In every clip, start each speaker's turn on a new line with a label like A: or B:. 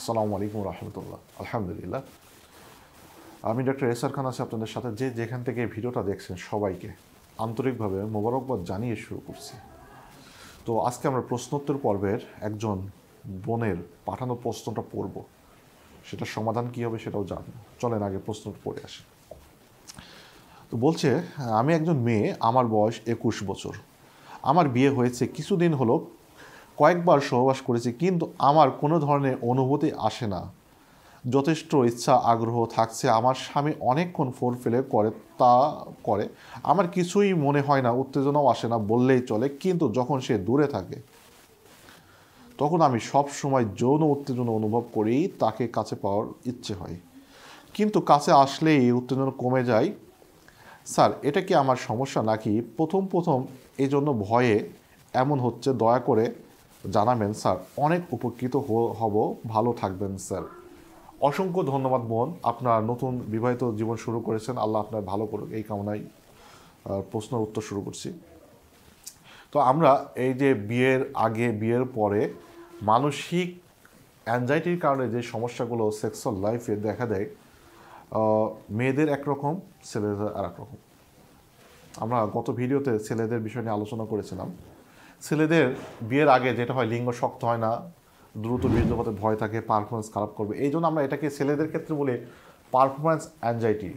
A: আসসালামু আলাইকুম রহমতুল্লাহ আলহামদুলিল্লাহ আমি ডক্টর এস আর খান আছি আপনাদের সাথে যে যেখান থেকে ভিডিওটা দেখছেন সবাইকে আন্তরিকভাবে মোবারকবাদ জানিয়ে শুরু করছি তো আজকে আমরা প্রশ্নোত্তর পর্বের একজন বোনের পাঠানো প্রশ্নটা পড়ব সেটা সমাধান কী হবে সেটাও জানবো চলেন আগে প্রশ্ন পড়ে আসি তো বলছে আমি একজন মেয়ে আমার বয়স একুশ বছর আমার বিয়ে হয়েছে কিছুদিন হলো কয়েকবার সহবাস করেছি কিন্তু আমার কোনো ধরনের অনুভূতি আসে না যথেষ্ট ইচ্ছা আগ্রহ থাকছে আমার স্বামী অনেকক্ষণ ফোর ফেলে করে তা করে আমার কিছুই মনে হয় না উত্তেজনাও আসে না বললেই চলে কিন্তু যখন সে দূরে থাকে তখন আমি সব সময় যৌন উত্তেজনা অনুভব করি তাকে কাছে পাওয়ার ইচ্ছে হয় কিন্তু কাছে আসলেই উত্তেজনা কমে যায় স্যার এটা কি আমার সমস্যা নাকি প্রথম প্রথম এই জন্য ভয়ে এমন হচ্ছে দয়া করে জানাবেন স্যার অনেক উপকৃত হব ভালো থাকবেন স্যার অসংখ্য ধন্যবাদ মোহন আপনার নতুন বিবাহিত জীবন শুরু করেছেন আল্লাহ আপনার ভালো করুক এই কামনায় প্রশ্ন উত্তর শুরু করছি তো আমরা এই যে বিয়ের আগে বিয়ের পরে মানসিক অ্যাংজাইটির কারণে যে সমস্যাগুলো সেক্সুয়াল লাইফে দেখা দেয় মেয়েদের একরকম ছেলেদের আর রকম আমরা গত ভিডিওতে ছেলেদের বিষয় নিয়ে আলোচনা করেছিলাম ছেলেদের বিয়ের আগে যেটা হয় লিঙ্গ শক্ত হয় না দ্রুত বীর্যপাতের ভয় থাকে পারফরমেন্স খারাপ করবে এই জন্য আমরা এটাকে ছেলেদের ক্ষেত্রে বলে পারফরমেন্স অ্যাংজাইটি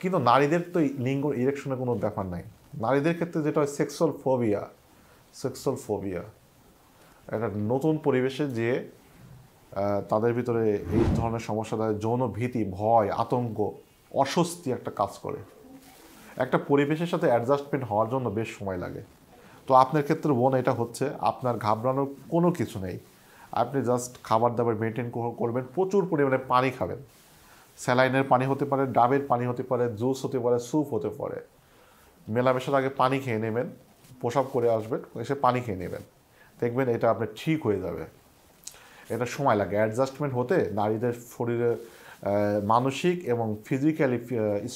A: কিন্তু নারীদের তো লিঙ্গ ইরেকশনের কোনো ব্যাপার নাই নারীদের ক্ষেত্রে যেটা হয় সেক্সুয়াল ফোবিয়া সেক্সুয়াল ফোবিয়া একটা নতুন পরিবেশে যে তাদের ভিতরে এই ধরনের সমস্যা দেয় যৌন ভীতি ভয় আতঙ্ক অস্বস্তি একটা কাজ করে একটা পরিবেশের সাথে অ্যাডজাস্টমেন্ট হওয়ার জন্য বেশ সময় লাগে তো আপনার ক্ষেত্রে বোন এটা হচ্ছে আপনার ঘাবড়ানোর কোনো কিছু নেই আপনি জাস্ট খাবার দাবার মেনটেন করবেন প্রচুর পরিমাণে পানি খাবেন স্যালাইনের পানি হতে পারে ডাবের পানি হতে পারে জুস হতে পারে স্যুপ হতে পারে মেলামেশার আগে পানি খেয়ে নেবেন পোশাক করে আসবেন এসে পানি খেয়ে নেবেন দেখবেন এটা আপনার ঠিক হয়ে যাবে এটা সময় লাগে অ্যাডজাস্টমেন্ট হতে নারীদের শরীরে মানসিক এবং ফিজিক্যালি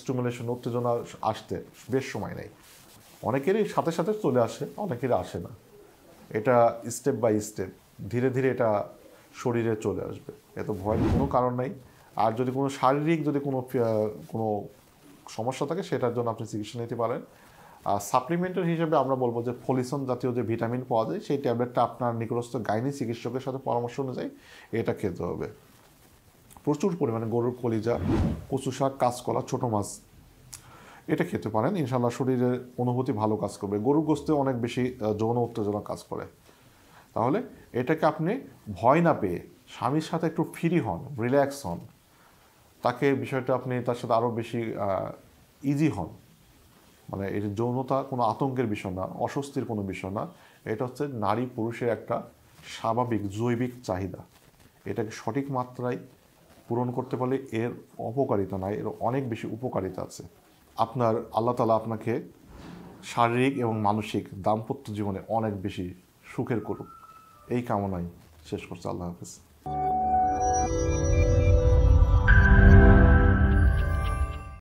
A: স্টিমুলেশন উত্তেজনা আসতে বেশ সময় নেয় অনেকেরই সাথে সাথে চলে আসে অনেকের আসে না এটা স্টেপ বাই স্টেপ ধীরে ধীরে এটা শরীরে চলে আসবে এত ভয়ের কোনো কারণ নাই আর যদি কোনো শারীরিক যদি কোনো কোনো সমস্যা থাকে সেটার জন্য আপনি চিকিৎসা নিতে পারেন আর সাপ্লিমেন্টের হিসেবে আমরা বলবো যে ফলিসন জাতীয় যে ভিটামিন পাওয়া যায় সেই ট্যাবলেটটা আপনার নিকটস্থ গাইনি চিকিৎসকের সাথে পরামর্শ অনুযায়ী এটা খেতে হবে প্রচুর পরিমাণে গরুর কলিজা কচু শাক কাঁচকলা ছোটো মাছ এটা খেতে পারেন ইনশাল্লাহ শরীরের অনুভূতি ভালো কাজ করবে গরুর গোস্তে অনেক বেশি যৌন উত্তেজনা কাজ করে তাহলে এটাকে আপনি ভয় না পেয়ে স্বামীর সাথে একটু ফ্রি হন রিল্যাক্স হন তাকে বিষয়টা আপনি তার সাথে আরও বেশি ইজি হন মানে এর যৌনতা কোনো আতঙ্কের বিষয় না অস্বস্তির কোনো বিষয় না এটা হচ্ছে নারী পুরুষের একটা স্বাভাবিক জৈবিক চাহিদা এটাকে সঠিক মাত্রায় পূরণ করতে পারলে এর অপকারিতা নাই এর অনেক বেশি উপকারিতা আছে আপনার আল্লাহ তালা আপনাকে শারীরিক এবং মানসিক দাম্পত্য জীবনে অনেক বেশি সুখের করুক এই কামনাই শেষ করছে আল্লাহ হাফিজ